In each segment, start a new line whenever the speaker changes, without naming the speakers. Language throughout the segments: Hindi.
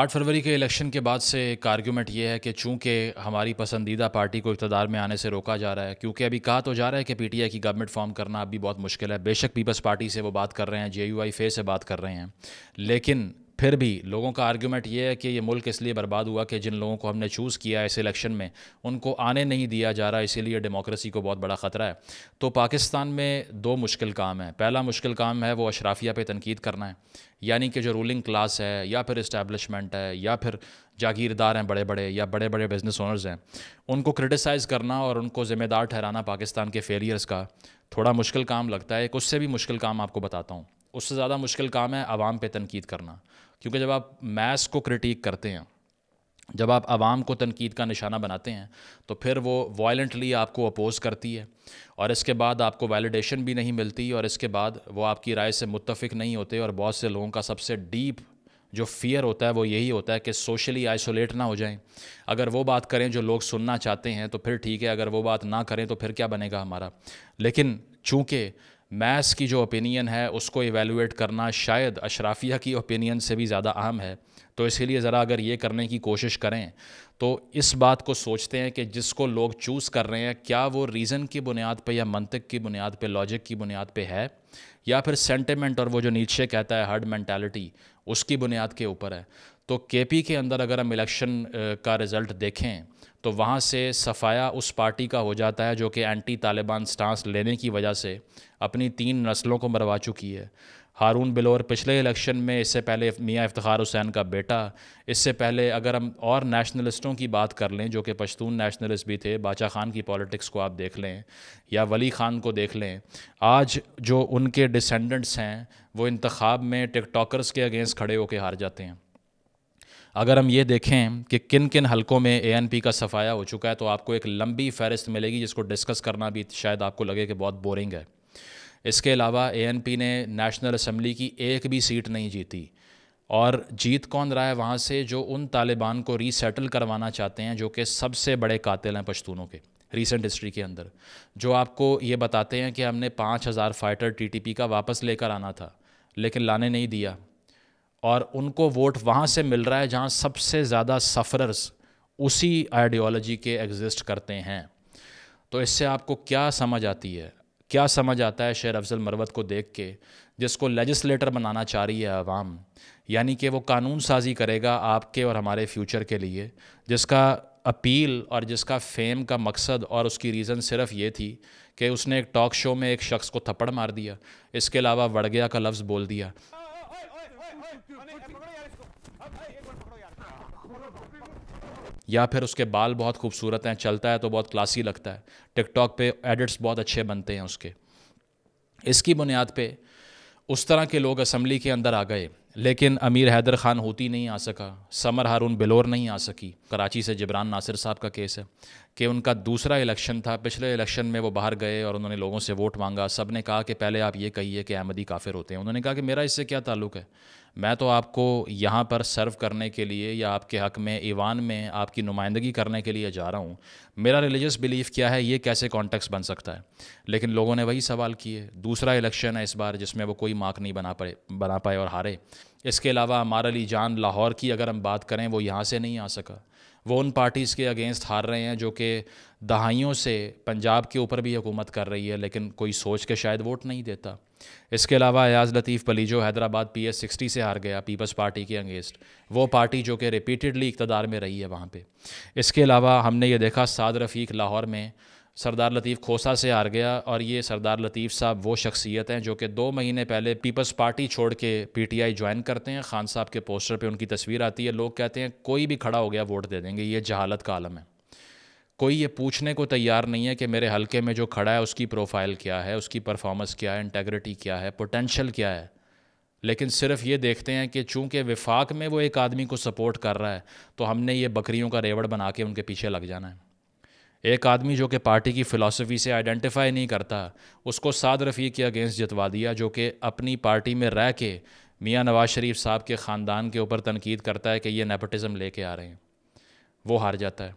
आठ फरवरी के इलेक्शन के बाद से एक आर्ग्यूमेंट ये है कि चूंकि हमारी पसंदीदा पार्टी को इकतदार में आने से रोका जा रहा है क्योंकि अभी कहा तो जा रहा है कि पीटीआई की गवर्नमेंट फॉर्म करना अभी बहुत मुश्किल है बेशक पीपल्स पार्टी से वो बात कर रहे हैं जे फे से बात कर रहे हैं लेकिन फिर भी लोगों का आर्ग्यूमेंट ये है कि ये मुल्क इसलिए बर्बाद हुआ कि जिन लोगों को हमने चूज़ किया इस इलेक्शन में उनको आने नहीं दिया जा रहा इसीलिए डेमोक्रेसी को बहुत बड़ा ख़तरा है तो पाकिस्तान में दो मुश्किल काम है पहला मुश्किल काम है वो अशराफिया पे तनकीद करना है यानी कि जो रूलिंग क्लास है या फिर इस्टेबलिशमेंट है या फिर जागीरदार हैं बड़े बड़े या बड़े बड़े बिजनेस ओनर्स हैं उनको क्रिटिसाइज़ करना और उनको ज़िम्मेदार ठहराना पाकिस्तान के फेलियर्स का थोड़ा मुश्किल काम लगता है एक उससे भी मुश्किल काम आपको बताता हूँ उससे ज़्यादा मुश्किल काम है आवाम पे तनकीद करना क्योंकि जब आप मैथ्स को क्रिटिक करते हैं जब आप आवाम को तनकीद का निशाना बनाते हैं तो फिर वो वायलेंटली आपको अपोज़ करती है और इसके बाद आपको वैलिडेशन भी नहीं मिलती और इसके बाद वो आपकी राय से मुतफिक नहीं होते और बहुत से लोगों का सबसे डीप जो फियर होता है वो यही होता है कि सोशली आइसोलेट ना हो जाएं अगर वो बात करें जो लोग सुनना चाहते हैं तो फिर ठीक है अगर वो बात ना करें तो फिर क्या बनेगा हमारा लेकिन चूँकि मैथ्स की जो ओपिनियन है उसको इवेलुएट करना शायद अशराफिया की ओपिनियन से भी ज़्यादा अहम है तो इसीलिए ज़रा अगर ये करने की कोशिश करें तो इस बात को सोचते हैं कि जिसको लोग चूज़ कर रहे हैं क्या वो रीज़न की बुनियाद पे या मंतक की बुनियाद पे लॉजिक की बुनियाद पे है या फिर सेंटिमेंट और वो जो नीचे कहता है हर्ड मैंटेलिटी उसकी बुनियाद के ऊपर है तो के के अंदर अगर हम इलेक्शन का रिज़ल्ट देखें तो वहाँ से सफाया उस पार्टी का हो जाता है जो कि एंटी तालिबान स्टांस लेने की वजह से अपनी तीन नस्लों को मरवा चुकी है हारून बिलोर पिछले इलेक्शन में इससे पहले मियाँ इफ्तार हुसैन का बेटा इससे पहले अगर हम और नेशनलिस्टों की बात कर लें जो कि पश्तून नेशनलिस्ट भी थे बाचा खान की पॉलिटिक्स को आप देख लें या वली खान को देख लें आज जो उनके डिसेंडेंट्स हैं वो इंतखब में टिकटॉकर्स के अगेंस्ट खड़े होकर हार जाते हैं अगर हम ये देखें कि किन किन हलकों में ए का सफाया हो चुका है तो आपको एक लंबी फहरिस्त मिलेगी जिसको डिस्कस करना भी शायद आपको लगे कि बहुत बोरिंग है इसके अलावा ए ने नेशनल असम्बली की एक भी सीट नहीं जीती और जीत कौन रहा है वहाँ से जो उन तालिबान को रीसेटल करवाना चाहते हैं जो कि सबसे बड़े कातिल हैं पश्तूनों के रीसेंट हिस्ट्री के अंदर जो आपको ये बताते हैं कि हमने पाँच हज़ार फाइटर टीटीपी का वापस लेकर आना था लेकिन लाने नहीं दिया और उनको वोट वहाँ से मिल रहा है जहाँ सबसे ज़्यादा सफ़रर्स उसी आइडियोलॉजी के एग्जिस्ट करते हैं तो इससे आपको क्या समझ आती है क्या समझ आता है शेर अफजल मरवत को देख के जिसको लेजिस्लेटर बनाना चाह रही है आवाम यानी कि वो कानून साजी करेगा आपके और हमारे फ्यूचर के लिए जिसका अपील और जिसका फेम का मकसद और उसकी रीज़न सिर्फ ये थी कि उसने एक टॉक शो में एक शख्स को थप्पड़ मार दिया इसके अलावा वड़गया का लफ्ज़ बोल दिया या फिर उसके बाल बहुत खूबसूरत हैं चलता है तो बहुत क्लासी लगता है टिकटॉक पे एडिट्स बहुत अच्छे बनते हैं उसके इसकी बुनियाद पे उस तरह के लोग असम्बली के अंदर आ गए लेकिन अमीर हैदर ख़ान होती नहीं आ सका समर हारून बिलोर नहीं आ सकी कराची से जबरान नासिर साहब का केस है कि उनका दूसरा इलेक्शन था पिछले इलेक्शन में वो बाहर गए और उन्होंने लोगों से वोट मांगा सब ने कहा कि पहले आप ये कहिए कि अहमदी काफिर होते हैं उन्होंने कहा कि मेरा इससे क्या ताल्लुक़ है मैं तो आपको यहाँ पर सर्व करने के लिए या आपके हक़ में ईवान में आपकी नुमाइंदगी करने के लिए जा रहा हूँ मेरा रिलीजियस बिलीफ क्या है ये कैसे कॉन्टेक्स बन सकता है लेकिन लोगों ने वही सवाल किए दूसरा इलेक्शन है इस बार जिसमें वो कोई मार्क नहीं बना पाए बना पाए और हारे इसके अलावा अमार अली जान लाहौर की अगर हम बात करें वो यहाँ से नहीं आ सका वो उन पार्टीज़ के अगेंस्ट हार रहे हैं जो कि दहाइयों से पंजाब के ऊपर भी हुकूमत कर रही है लेकिन कोई सोच के शायद वोट नहीं देता इसके अलावा Ayaz Latif Palijo Hyderabad P S sixty से हार गया पीपल्स पार्टी के अंगेंस्ट वो पार्टी जो कि रिपीटडली इकतदार में रही है वहाँ पर इसके अलावा हमने ये देखा साद रफ़ीक लाहौर में सरदार लतीफ़ खोसा से हार गया और ये सरदार लतीफ़ साहब वो शख्सियत हैं जो कि दो महीने पहले पीपल्स पार्टी छोड़ के पी टी आई ज्वाइन करते हैं खान साहब के पोस्टर पर उनकी तस्वीर आती है लोग कहते हैं कोई भी खड़ा हो गया वोट दे देंगे ये जहालत का आलम है कोई ये पूछने को तैयार नहीं है कि मेरे हलके में जो खड़ा है उसकी प्रोफाइल क्या है उसकी परफॉर्मेंस क्या है इंटेग्रिटी क्या है पोटेंशल क्या है लेकिन सिर्फ ये देखते हैं कि चूंकि विफाक में वो एक आदमी को सपोर्ट कर रहा है तो हमने ये बकरियों का रेवड़ बना के उनके पीछे लग जाना है एक आदमी जो कि पार्टी की फ़िलासफ़ी से आइडेंटिफाई नहीं करता उसको साद रफ़ी के अगेंस्ट जितवा दिया जो कि अपनी पार्टी में रह के मियाँ नवाज शरीफ साहब के ख़ानदान के ऊपर तनकीद करता है कि ये नेपोटिज़म लेके आ रहे हैं वो हार जाता है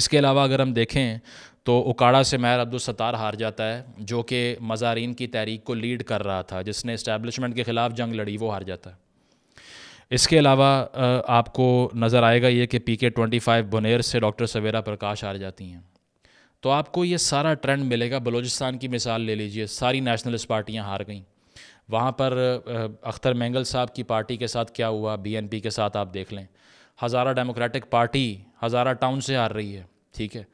इसके अलावा अगर हम देखें तो उकाड़ा से महर अब्दुलसतार हार जाता है जो कि मज़ारीन की तहरीक को लीड कर रहा था जिसने इस्टेबलिशमेंट के ख़िलाफ़ जंग लड़ी वो हार जाता है इसके अलावा आपको नज़र आएगा ये कि पी के ट्वेंटी फाइव बुनेर से डॉक्टर सवेरा प्रकाश आ जाती हैं तो आपको ये सारा ट्रेंड मिलेगा बलूचिस्तान की मिसाल ले लीजिए सारी नेशनलिस्ट पार्टियाँ हार गईं वहाँ पर अख्तर मैंगल साहब की पार्टी के साथ क्या हुआ बीएनपी के साथ आप देख लें Hazara democratic party Hazara town से हार रही है ठीक है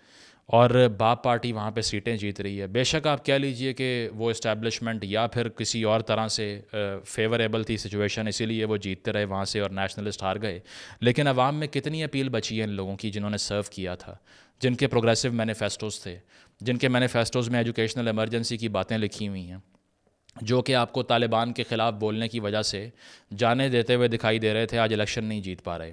और बाप पार्टी वहाँ पे सीटें जीत रही है बेशक आप कह लीजिए कि वो इस्टेब्लिशमेंट या फिर किसी और तरह से फेवरेबल थी सिचुएशन इसीलिए वो जीतते रहे वहाँ से और नेशनलिस्ट हार गए लेकिन अवाम में कितनी अपील बची है इन लोगों की जिन्होंने सर्व किया था जिनके प्रोग्रेसिव मैनिफेस्टोज़ थे जिनके मैनिफेस्टोज़ में एजुकेशनल एमरजेंसी की बातें लिखी हुई हैं जो कि आपको तालिबान के ख़िलाफ़ बोलने की वजह से जाने देते हुए दिखाई दे रहे थे आज इलेक्शन नहीं जीत पा रहे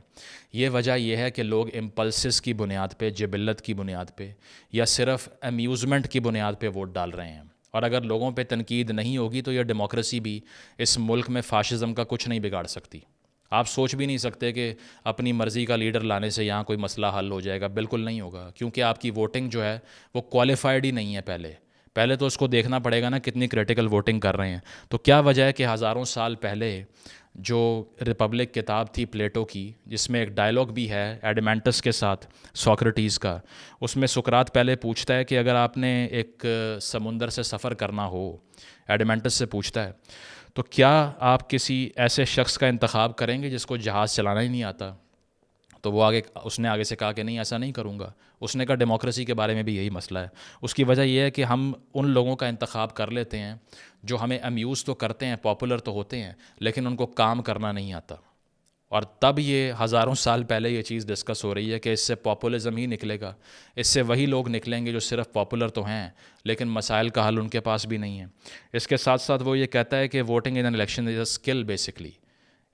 ये वजह यह है कि लोग इम्पल्सिस की बुनियाद पे जबिलत की बुनियाद पे या सिर्फ अम्यूज़मेंट की बुनियाद पे वोट डाल रहे हैं और अगर लोगों पे तनकीद नहीं होगी तो यह डेमोक्रेसी भी इस मुल्क में फाशिज़म का कुछ नहीं बिगाड़ सकती आप सोच भी नहीं सकते कि अपनी मर्ज़ी का लीडर लाने से यहाँ कोई मसला हल हो जाएगा बिल्कुल नहीं होगा क्योंकि आपकी वोटिंग जो है वो क्वालिफाइड ही नहीं है पहले पहले तो उसको देखना पड़ेगा ना कितनी क्रिटिकल वोटिंग कर रहे हैं तो क्या वजह है कि हज़ारों साल पहले जो रिपब्लिक किताब थी प्लेटो की जिसमें एक डायलॉग भी है एडमेंटस के साथ सॉक्रेटीज़ का उसमें सुकरात पहले पूछता है कि अगर आपने एक समुंदर से सफ़र करना हो एडमेंटस से पूछता है तो क्या आप किसी ऐसे शख्स का इंतखब करेंगे जिसको जहाज़ चलाना ही नहीं आता तो वो आगे उसने आगे से कहा कि नहीं ऐसा नहीं करूँगा उसने कहा डेमोक्रेसी के बारे में भी यही मसला है उसकी वजह यह है कि हम उन लोगों का इंतखब कर लेते हैं जो हमें अम्यूज़ तो करते हैं पॉपुलर तो होते हैं लेकिन उनको काम करना नहीं आता और तब ये हज़ारों साल पहले ये चीज़ डिस्कस हो रही है कि इससे पॉपुलिज्म ही निकलेगा इससे वही लोग निकलेंगे जो सिर्फ पॉपुलर तो हैं लेकिन मसाइल का हल उनके पास भी नहीं है इसके साथ साथ वो ये कहता है कि voting in an election is a skill basically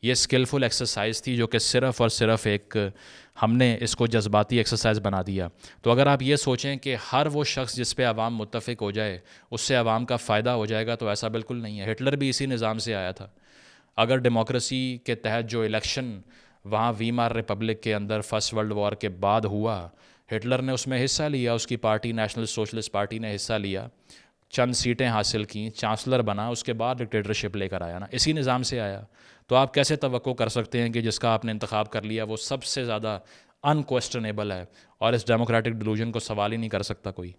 ये स्किलफुल एक्सरसाइज थी जो कि सिर्फ़ और सिर्फ़ एक हमने इसको जज्बाती एक्सरसाइज बना दिया तो अगर आप ये सोचें कि हर वो शख्स जिस पे आवाम मुतफिक हो जाए उससे आवाम का फ़ायदा हो जाएगा तो ऐसा बिल्कुल नहीं है हिटलर भी इसी निज़ाम से आया था अगर डेमोक्रेसी के तहत जो इलेक्शन वहाँ वीमार रिपब्लिक के अंदर फर्स्ट वर्ल्ड वॉर के बाद हुआ हिटलर ने उसमें हिस्सा लिया उसकी पार्टी नेशनल सोशलिस्ट पार्टी ने हिस्सा लिया चंद सीटें हासिल की चांसलर बना उसके बाद डिक्टेटरशिप लेकर आया ना इसी निज़ाम से आया तो आप कैसे तो कर सकते हैं कि जिसका आपने इंतखा कर लिया वो सबसे ज़्यादा अनकोस्टनेबल है और इस डेमोक्रेटिक डिलूजन को सवाल ही नहीं कर सकता कोई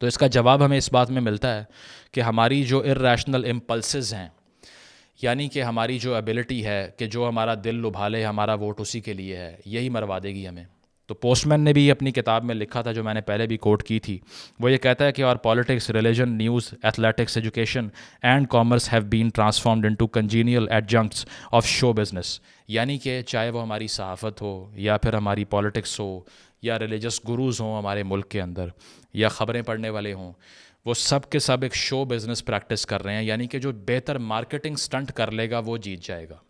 तो इसका जवाब हमें इस बात में मिलता है कि हमारी जो इेशनल इम्पल्स हैं यानी कि हमारी जो एबिलिटी है कि जो हमारा दिल लुभाले हमारा वोट उसी के लिए है यही मरवा देगी हमें तो पोस्टमैन ने भी अपनी किताब में लिखा था जो मैंने पहले भी कोट की थी वो ये कहता है कि और politics religion news athletics education and commerce have been transformed into congenial adjuncts of show business यानी कि चाहे वो हमारी सहाफ़त हो या फिर हमारी पॉलिटिक्स हो या रिलीजस गुरूज़ हों हमारे मुल्क के अंदर या ख़बरें पढ़ने वाले हों वो सब के सब एक शो बिज़नेस प्रैक्टिस कर रहे हैं यानी कि जो बेहतर मार्केटिंग स्टंट कर लेगा वो जीत जाएगा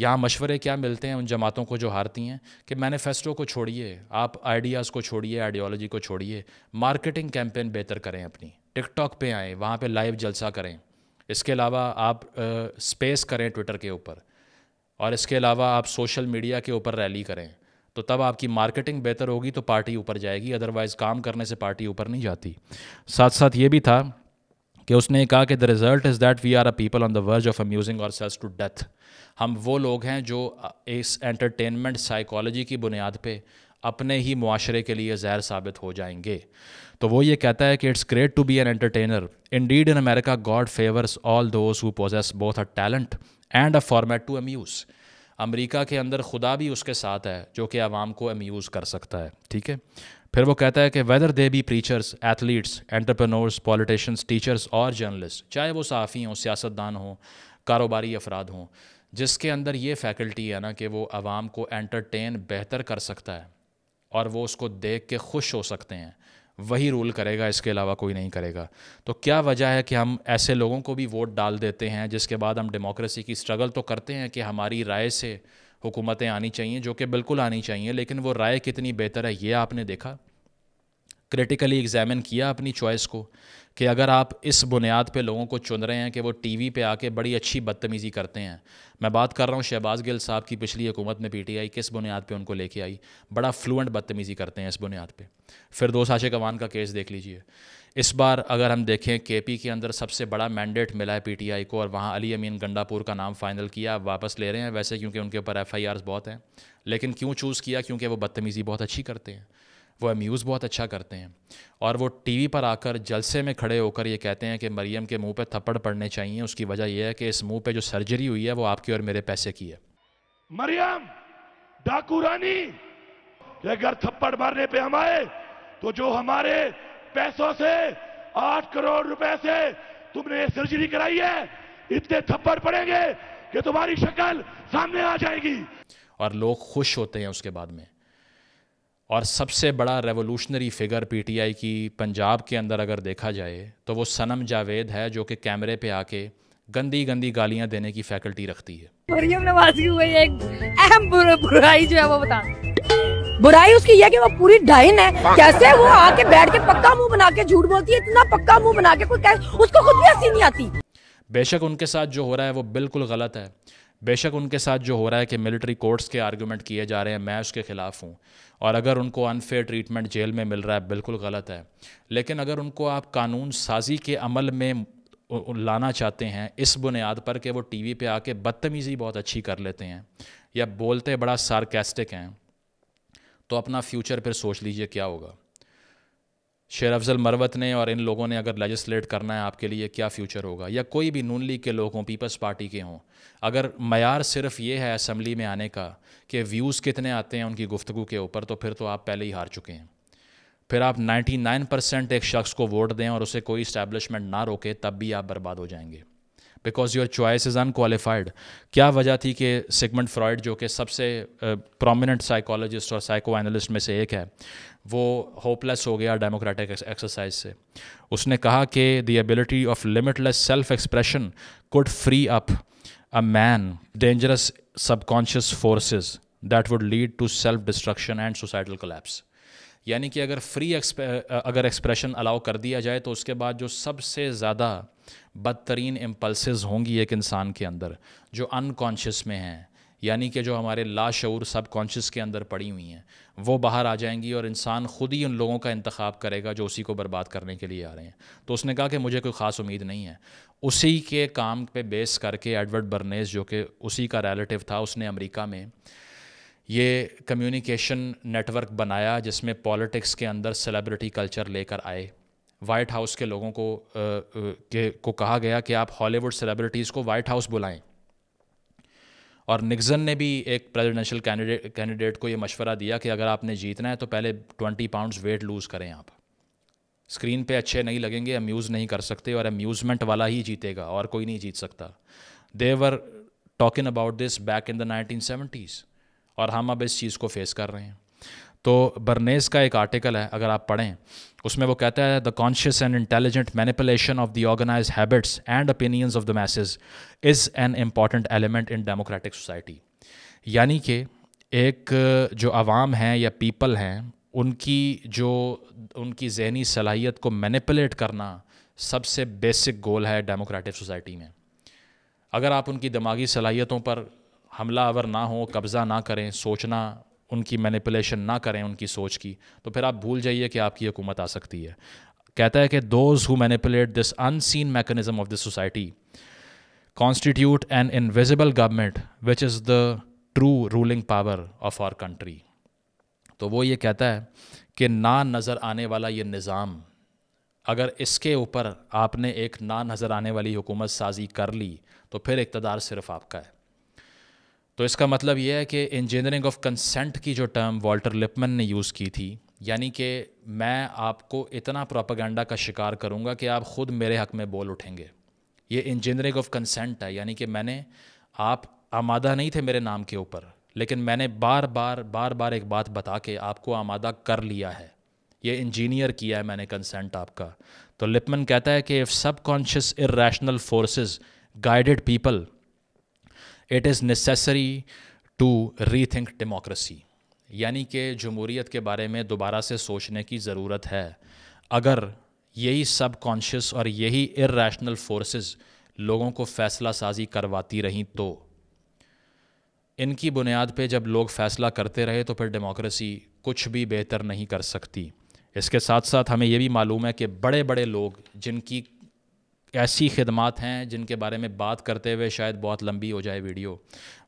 यहाँ मशवरे क्या मिलते हैं उन जमातों को जो हारती हैं कि मैनिफेस्टो को छोड़िए आप आइडियाज़ को छोड़िए आइडियोलॉजी को छोड़िए मार्केटिंग कैंपेन बेहतर करें अपनी टिकटॉक पे आएँ वहाँ पे लाइव जलसा करें इसके अलावा आप आ, स्पेस करें ट्विटर के ऊपर और इसके अलावा आप सोशल मीडिया के ऊपर रैली करें तो तब आपकी मार्केटिंग बेहतर होगी तो पार्टी ऊपर जाएगी अदरवाइज़ काम करने से पार्टी ऊपर नहीं जाती साथ साथ ये भी था कि उसने कहा कि the result is that we are a people on the verge of amusing ourselves to death हम वो लोग हैं जो इस एंटरटेनमेंट साइकोलॉजी की बुनियाद पे अपने ही मुआरे के लिए जहर साबित हो जाएंगे तो वो ये कहता है कि it's great to be an entertainer indeed in America God favours all those who possess both a talent and a format to amuse America के अंदर खुदा भी उसके साथ है जो कि आवाम को अम्यूज़ कर सकता है ठीक है फिर वो कहता है कि whether they be preachers athletes entrepreneurs politicians teachers और जर्नलिस्ट चाहे वो साफ़ी हों सियासतदान हों कारोबारी अफराद हों जिसके अंदर ये फैकल्टी है ना कि वो आवाम को एंटरटेन बेहतर कर सकता है और वो उसको देख के खुश हो सकते हैं वही रूल करेगा इसके अलावा कोई नहीं करेगा तो क्या वजह है कि हम ऐसे लोगों को भी वोट डाल देते हैं जिसके बाद हम डेमोक्रेसी की स्ट्रगल तो करते हैं कि हमारी राय से हुकूमतें आनी चाहिए जो कि बिल्कुल आनी चाहिए लेकिन वो राय कितनी बेहतर है ये आपने देखा क्रिटिकली एग्जामिन किया अपनी चॉइस को कि अगर आप इस बुनियाद पे लोगों को चुन रहे हैं कि वो टीवी पे आके बड़ी अच्छी बदतमीज़ी करते हैं मैं बात कर रहा हूँ शहबाज गिल साहब की पिछली हुकूमत में पीटीआई किस बुनियाद पे उनको लेके आई बड़ा फ्लुएंट बदतमीज़ी करते हैं इस बुनियाद पे फिर दो साशे कवान का केस देख लीजिए इस बार अगर हम देखें के पी के अंदर सबसे बड़ा मैंडेट मिला है पी टी आई को और वहाँ अली अमीन गंडापुर का नाम फाइनल किया वापस ले रहे हैं वैसे क्योंकि उनके ऊपर एफ आई आर बहुत हैं लेकिन क्यों चूज़ किया क्योंकि वो बदतमीज़ी बहुत अच्छी करते हैं वो अम्यूज़ बहुत अच्छा करते हैं और वो टीवी पर आकर जलसे में खड़े होकर ये कहते हैं कि मरीम के मुंह पे थप्पड़ पड़ने चाहिए उसकी वजह यह है कि इस मुंह पे जो सर्जरी हुई है वो आपके और मेरे पैसे की है मरियम डाकू रानी अगर थप्पड़ मारने पे हम आए तो जो हमारे पैसों से आठ करोड़ रुपए से तुमने सर्जरी कराई है इतने थप्पड़ पड़ेंगे कि तुम्हारी शक्ल सामने आ जाएगी और लोग खुश होते हैं उसके बाद में और सबसे बड़ा रेवोल्यूशनरी फिगर पीटीआई की पंजाब के अंदर अगर देखा जाए तो वो सनम जावेद है जो कि कैमरे पे आके गंदी गंदी गालियां देने की फैकल्टी रखती है मरियम नवाजी हुई एक अहम बुराई जो है वो बता बुराई उसकी यह कि वो पूरी डाइन है हाँ। कैसे वो आके बैठ के पक्का मुंह बना के झूठ बोलती है इतना पक्का मुंह बना के कोई कैसे उसको खुद भी हंसी नहीं आती बेशक उनके साथ जो हो रहा है वो बिल्कुल गलत है बेशक उनके साथ जो हो रहा है कि मिलिट्री कोर्ट्स के आर्ग्यूमेंट किए जा रहे हैं मैं उसके ख़िलाफ़ हूँ और अगर उनको अनफेयर ट्रीटमेंट जेल में मिल रहा है बिल्कुल गलत है लेकिन अगर उनको आप कानून साजी के अमल में लाना चाहते हैं इस बुनियाद पर कि वो टीवी पे आके बदतमीज़ी बहुत अच्छी कर लेते हैं या बोलते बड़ा सार्केस्टिक हैं तो अपना फ्यूचर फिर सोच लीजिए क्या होगा शेर अफजल मरवत ने और इन लोगों ने अगर लेजिस्लेट करना है आपके लिए क्या फ्यूचर होगा या कोई भी नून लीग के लोग हों पीपल्स पार्टी के हों अगर मैार सिर्फ ये है असम्बली में आने का कि व्यूज़ कितने आते हैं उनकी गुफ्तु के ऊपर तो फिर तो आप पहले ही हार चुके हैं फिर आप 99 परसेंट एक शख्स को वोट दें और उसे कोई इस्टेब्लिशमेंट ना रोके तब भी आप बर्बाद हो जाएंगे because your choice is unqualified क्या वजह थी कि सिगमेंट फ्रॉयड जो कि सबसे प्रोमिनेंट साइकोलॉजिस्ट और साइको एनालिस्ट में से एक है वो होपलेस हो गया डेमोक्रेटिक एक्सरसाइज से उसने कहा कि the ability of limitless self expression could free up a man dangerous subconscious forces that would lead to self destruction and suicidal collapse यानी कि अगर फ्री अगर एक्सप्रेशन अलाउ कर दिया जाए तो उसके बाद जो सबसे ज़्यादा बदतरीन इम्पल्सेस होंगी एक इंसान के अंदर जो अनकॉन्शियस में हैं यानी कि जो हमारे लाशूर सब कॉन्शियस के अंदर पड़ी हुई हैं वो बाहर आ जाएंगी और इंसान ख़ुद ही उन लोगों का इंतखा करेगा जो उसी को बर्बाद करने के लिए आ रहे हैं तो उसने कहा कि मुझे कोई ख़ास उम्मीद नहीं है उसी के काम पे बेस करके एडवर्ड बर्नेस जो कि उसी का रिलेटिव था उसने अमेरिका में ये कम्युनिकेशन नेटवर्क बनाया जिसमें पॉलिटिक्स के अंदर सेलिब्रिटी कल्चर लेकर आए वाइट हाउस के लोगों को आ, के को कहा गया कि आप हॉलीवुड सेलिब्रिटीज़ को वाइट हाउस बुलाएं और निक्सन ने भी एक प्रेसिडेंशियल कैंडिडेट कैंडिडेट को ये मशवरा दिया कि अगर आपने जीतना है तो पहले ट्वेंटी पाउंड्स वेट लूज़ करें आप स्क्रीन पे अच्छे नहीं लगेंगे अम्यूज़ नहीं कर सकते और अम्यूज़मेंट वाला ही जीतेगा और कोई नहीं जीत सकता they're talking about this back in the nineteen और हम अब इस चीज़ को फेस कर रहे हैं तो बर्नेस का एक आर्टिकल है अगर आप पढ़ें उसमें वो कहता है the conscious and intelligent manipulation of the organize habits and opinions of the masses is an important element in democratic society यानी कि एक जो आवाम हैं या पीपल हैं उनकी जो उनकी जहनी सलाहियत को मैनिपुलेट करना सबसे बेसिक गोल है डेमोक्रेटिक सोसाइटी में अगर आप उनकी दिमागी सलाहियतों पर हमला अवर ना हो कब्ज़ा ना करें सोचना उनकी मैनिपुलेशन ना करें उनकी सोच की तो फिर आप भूल जाइए कि आपकी हुकूमत आ सकती है कहता है कि those who manipulate this unseen mechanism of this society constitute an invisible government which is the true ruling power of our country तो वो ये कहता है कि ना नज़र आने वाला ये निज़ाम अगर इसके ऊपर आपने एक ना नज़र आने वाली हुकूमत साजी कर ली तो फिर इकतदार सिर्फ आपका है तो इसका मतलब यह है कि इंजीनियरिंग ऑफ कंसेंट की जो टर्म वॉल्टर लिपमन ने यूज़ की थी यानी कि मैं आपको इतना प्रोपागेंडा का शिकार करूंगा कि आप ख़ुद मेरे हक में बोल उठेंगे ये इंजीनियरिंग ऑफ कंसेंट है यानी कि मैंने आप आमादा नहीं थे मेरे नाम के ऊपर लेकिन मैंने बार बार बार बार एक बात बता के आपको आमादा कर लिया है ये इंजीनियर किया है मैंने कंसेंट आपका तो लिपमन कहता है कि if sub conscious irrational forces guided people it is necessary to rethink democracy यानी कि जमहूरीत के बारे में दोबारा से सोचने की ज़रूरत है अगर यही सब कॉन्शियस और यही इरेशनल फोर्सेस लोगों को फ़ैसला साजी करवाती रहीं तो इनकी बुनियाद पे जब लोग फ़ैसला करते रहे तो फिर डेमोक्रेसी कुछ भी बेहतर नहीं कर सकती इसके साथ साथ हमें यह भी मालूम है कि बड़े बड़े लोग जिनकी ऐसी खदमात हैं जिनके बारे में बात करते हुए शायद बहुत लंबी हो जाए वीडियो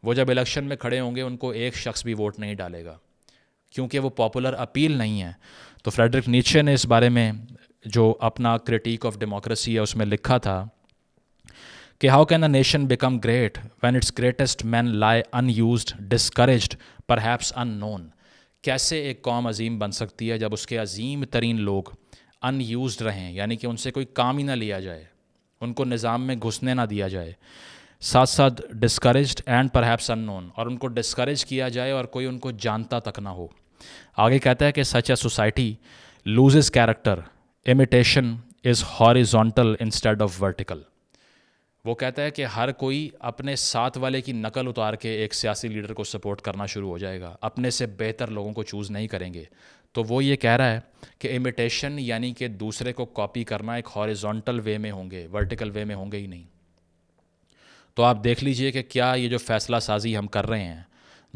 वो जब इलेक्शन में खड़े होंगे उनको एक शख्स भी वोट नहीं डालेगा क्योंकि वो पॉपुलर अपील नहीं है तो फ्रेडरिक नीचे ने इस बारे में जो अपना क्रिटिक ऑफ डेमोक्रेसी है उसमें लिखा था कि how can a nation become great when its greatest men lie unused discourage perhaps अन कैसे एक कौम अजीम बन सकती है जब उसके अजीम तरीन लोग अनयूज रहें यानी कि उनसे कोई काम ही ना लिया जाए उनको निज़ाम में घुसने ना दिया जाए साथ साथ डिस्करेज एंड परहैप्स अननोन और उनको डिस्करेज किया जाए और कोई उनको जानता तक ना हो आगे कहता है कि such a society lose its character imitation is horizontal instead of vertical वो कहता है कि हर कोई अपने साथ वाले की नकल उतार के एक सियासी लीडर को सपोर्ट करना शुरू हो जाएगा अपने से बेहतर लोगों को चूज़ नहीं करेंगे तो वो ये कह रहा है कि इमिटेशन यानी कि दूसरे को कॉपी करना एक हॉरिजॉन्टल वे में होंगे वर्टिकल वे में होंगे ही नहीं तो आप देख लीजिए कि क्या ये जो फैसला साजी हम कर रहे हैं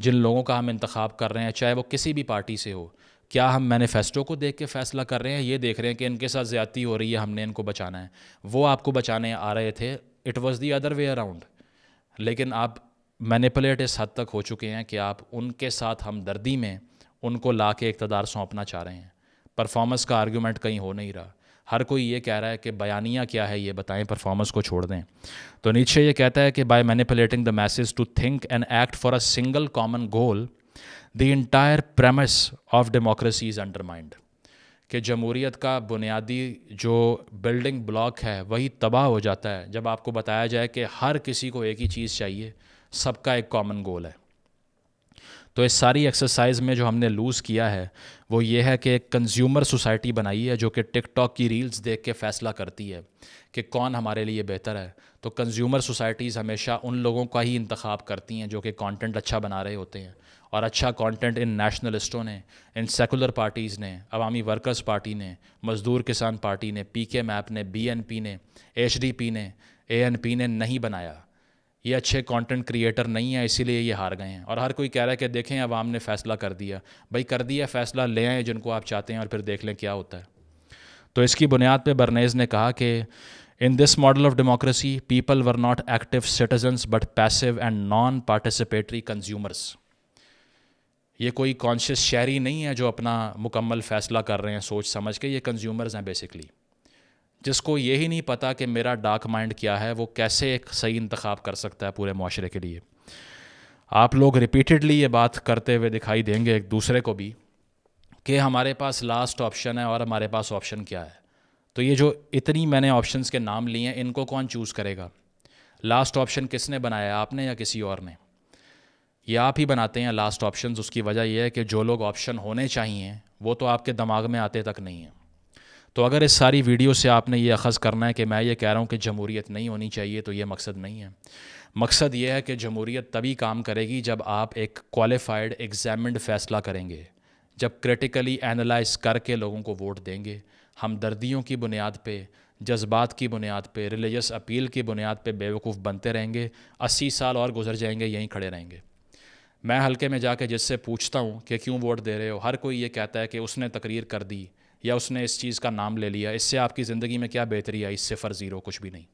जिन लोगों का हम इंतखब कर रहे हैं चाहे वो किसी भी पार्टी से हो क्या हम मैनिफेस्टो को देख के फैसला कर रहे हैं ये देख रहे हैं कि इनके साथ ज़्यादती हो रही है हमने इनको बचाना है वो आपको बचाने आ रहे थे it was the other way around लेकिन आप मैनिपुलेट इस हद तक हो चुके हैं कि आप उनके साथ हमदर्दी में उनको ला के इकतदार सौंपना चाह रहे हैं परफॉर्मेंस का आर्ग्यूमेंट कहीं हो नहीं रहा हर कोई ये कह रहा है कि बयानिया क्या है ये बताएं परफॉर्मेंस को छोड़ दें तो नीचे ये कहता है कि by manipulating the masses to think and act for a single common goal the entire premise of democracy is undermined कि जमहूरीत का बुनियादी जो बिल्डिंग ब्लॉक है वही तबाह हो जाता है जब आपको बताया जाए कि हर किसी को एक ही चीज़ चाहिए सबका एक कॉमन गोल है तो इस सारी एक्सरसाइज में जो हमने लूज़ किया है वो ये है कि एक कंज्यूमर सोसाइटी बनाई है जो कि टिकटॉक की रील्स देख के फ़ैसला करती है कि कौन हमारे लिए बेहतर है तो कंज्यूमर सोसाइटीज़ हमेशा उन लोगों का ही इंतखा करती हैं जो कि कंटेंट अच्छा बना रहे होते हैं और अच्छा कंटेंट इन नेशनलिस्टों ने इन सेकुलर पार्टीज़ ने अवामी वर्कर्स पार्टी ने मज़दूर किसान पार्टी ने पी के मैप ने बी एन पी ने एच डी पी ने ए एन पी ने नहीं बनाया ये अच्छे कंटेंट क्रिएटर नहीं है इसीलिए ये हार गए हैं और हर कोई कह रहा है कि देखें आवाम ने फ़ैसला कर दिया भाई कर दिया फ़ैसला ले आए जिनको आप चाहते हैं और फिर देख लें क्या होता है तो इसकी बुनियाद पर बर्नेज़ ने कहा कि in this model of democracy people were not active citizen but passive and non participatory consumers ये कोई कॉन्शियस शहरी नहीं है जो अपना मुकम्मल फ़ैसला कर रहे हैं सोच समझ के ये कंज्यूमर्स हैं बेसिकली जिसको ये ही नहीं पता कि मेरा डार्क माइंड क्या है वो कैसे एक सही इंतखा कर सकता है पूरे माशरे के लिए आप लोग रिपीटेडली ये बात करते हुए दिखाई देंगे एक दूसरे को भी कि हमारे पास लास्ट ऑप्शन है और हमारे पास ऑप्शन क्या है तो ये जो इतनी मैंने ऑप्शंस के नाम लिए हैं इनको कौन चूज़ करेगा लास्ट ऑप्शन किसने बनाया आपने या किसी और ने ये आप ही बनाते हैं लास्ट ऑप्शंस उसकी वजह ये है कि जो लोग ऑप्शन होने चाहिए वो तो आपके दिमाग में आते तक नहीं हैं तो अगर इस सारी वीडियो से आपने ये अखज़ करना है कि मैं ये कह रहा हूँ कि जमहूरीत नहीं होनी चाहिए तो ये मकसद नहीं है मकसद ये है कि जमहूरीत तभी काम करेगी जब आप एक क्वालिफाइड एग्जामिंड फ़ैसला करेंगे जब क्रिटिकली एनालाइज करके लोगों को वोट देंगे हमदर्दियों की बुनियाद पर जज्बात की बुनियाद पर रिलीजस अपील की बुनियाद पर बेवकूफ़ बनते रहेंगे अस्सी साल और गुजर जाएंगे यहीं खड़े रहेंगे मैं हल्के में जाके जिससे पूछता हूँ कि क्यों वोट दे रहे हो हर कोई ये कहता है कि उसने तकरीर कर दी या उसने इस चीज़ का नाम ले लिया इससे आपकी ज़िंदगी में क्या बेहतरी आई इससे फर्जी ज़ीरो कुछ भी नहीं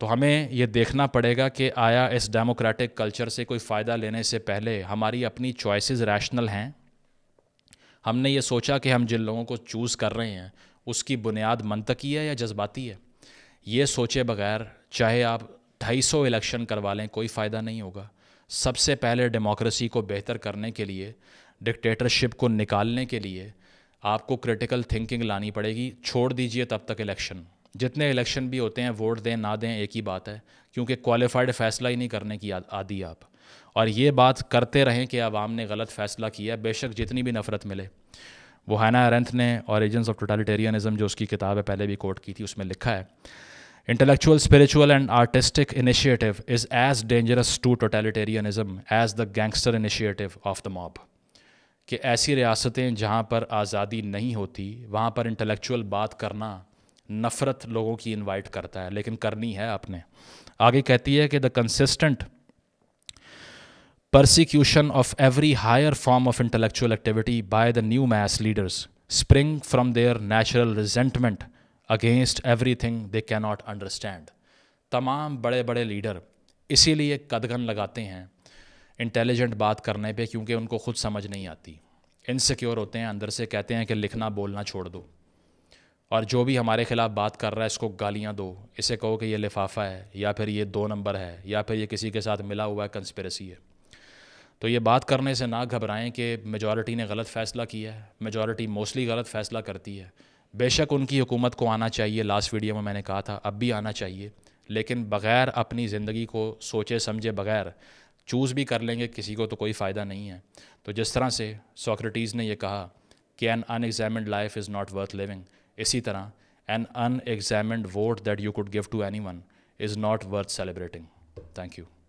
तो हमें ये देखना पड़ेगा कि आया इस डेमोक्रेटिक कल्चर से कोई फ़ायदा लेने से पहले हमारी अपनी चॉइसेस रैशनल हैं हमने ये सोचा कि हम जिन लोगों को चूज़ कर रहे हैं उसकी बुनियाद मनतकी है या जज्बाती है ये सोचे बगैर चाहे आप ढाई सौ इलेक्शन करवा लें कोई फ़ायदा नहीं होगा सबसे पहले डेमोक्रेसी को बेहतर करने के लिए डिक्टेटरशिप को निकालने के लिए आपको क्रिटिकल थिंकिंग लानी पड़ेगी छोड़ दीजिए तब तक इलेक्शन जितने इलेक्शन भी होते हैं वोट दें ना दें एक ही बात है क्योंकि क्वालिफाइड फ़ैसला ही नहीं करने की आदि आप और ये बात करते रहें कि आवाम ने गलत फ़ैसला किया बेशक जितनी भी नफ़रत मिले वो हैना अरेंथ ने और एजेंस ऑफ टोटालिटेरियनिज्म जो उसकी किताब है पहले भी कोट की थी उसमें लिखा है intellectual spiritual and artistic initiative is as dangerous to totalitarianism as the gangster initiative of the mob कि ऐसी रियासतें जहाँ पर आज़ादी नहीं होती वहाँ पर इंटेलेक्चुअल बात करना नफ़रत लोगों की इनवाइट करता है लेकिन करनी है आपने आगे कहती है कि the consistent persecution of every higher form of intellectual activity by the new mass leaders spring from their natural resentment against every thing they cannot understand तमाम बड़े बड़े लीडर इसीलिए कदगन लगाते हैं इंटेलिजेंट बात करने पे क्योंकि उनको खुद समझ नहीं आती इनसिक्योर होते हैं अंदर से कहते हैं कि लिखना बोलना छोड़ दो और जो भी हमारे ख़िलाफ़ बात कर रहा है इसको गालियाँ दो इसे कहो कि ये लिफाफा है या फिर ये दो नंबर है या फिर ये किसी के साथ मिला हुआ है कंस्परेसी है तो ये बात करने से ना घबराएं कि मेजॉरिटी ने गलत फ़ैसला किया है मेजॉरिटी मोस्टली गलत फ़ैसला करती है बेशक उनकी हुकूमत को आना चाहिए लास्ट वीडियो में मैंने कहा था अब भी आना चाहिए लेकिन बग़ैर अपनी ज़िंदगी को सोचे समझे बग़ैर चूज़ भी कर लेंगे किसी को तो कोई फ़ायदा नहीं है तो जिस तरह से सोक्रेटीज़ ने यह कहा कि an unexamined life is not worth living इसी तरह an unexamined vote that you could give to any one is not worth celebrating thank you